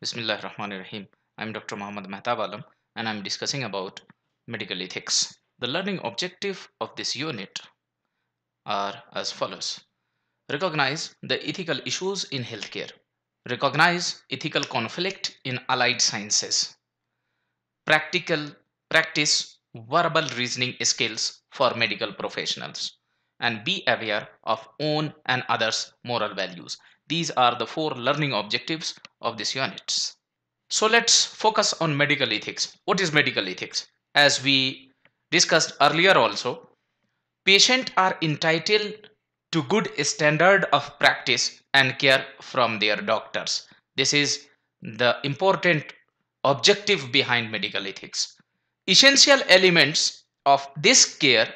Bismillah Rahman Rahim. I'm Dr. Muhammad Mehtab Alam and I'm discussing about medical ethics. The learning objective of this unit are as follows. Recognize the ethical issues in healthcare. Recognize ethical conflict in allied sciences. Practical practice verbal reasoning skills for medical professionals and be aware of own and others moral values these are the four learning objectives of this unit. So let's focus on medical ethics. What is medical ethics? As we discussed earlier also, patients are entitled to good standard of practice and care from their doctors. This is the important objective behind medical ethics. Essential elements of this care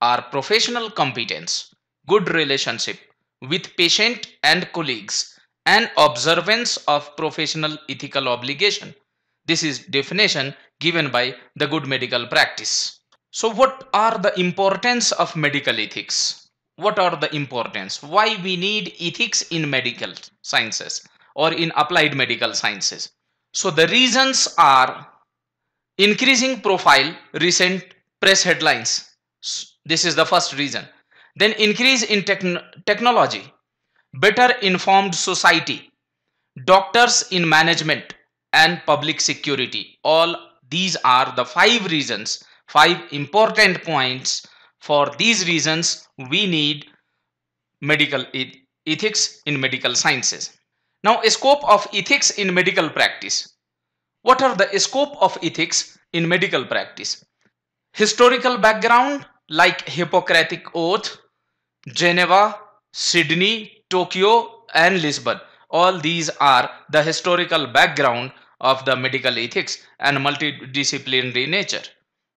are professional competence, good relationship with patient and colleagues and observance of professional ethical obligation. This is definition given by the good medical practice. So what are the importance of medical ethics? What are the importance? Why we need ethics in medical sciences or in applied medical sciences? So the reasons are increasing profile recent press headlines. This is the first reason. Then increase in techn technology, better informed society, doctors in management and public security. All these are the five reasons, five important points. For these reasons, we need medical ethics in medical sciences. Now, scope of ethics in medical practice. What are the scope of ethics in medical practice? Historical background like Hippocratic Oath, Geneva, Sydney, Tokyo, and Lisbon. All these are the historical background of the medical ethics and multidisciplinary nature.